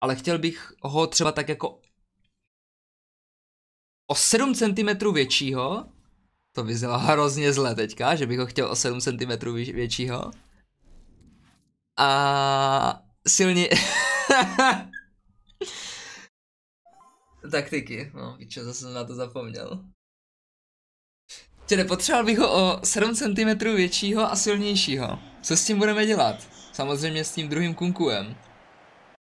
ale chtěl bych ho třeba tak jako o 7 cm většího, to vyznělo hrozně zle teďka, že bych ho chtěl o 7 cm většího. A silně... Taktiky, no víče, zase jsem na to zapomněl. Tě potřeboval bych ho o 7 cm většího a silnějšího. Co s tím budeme dělat? Samozřejmě s tím druhým kunkuem.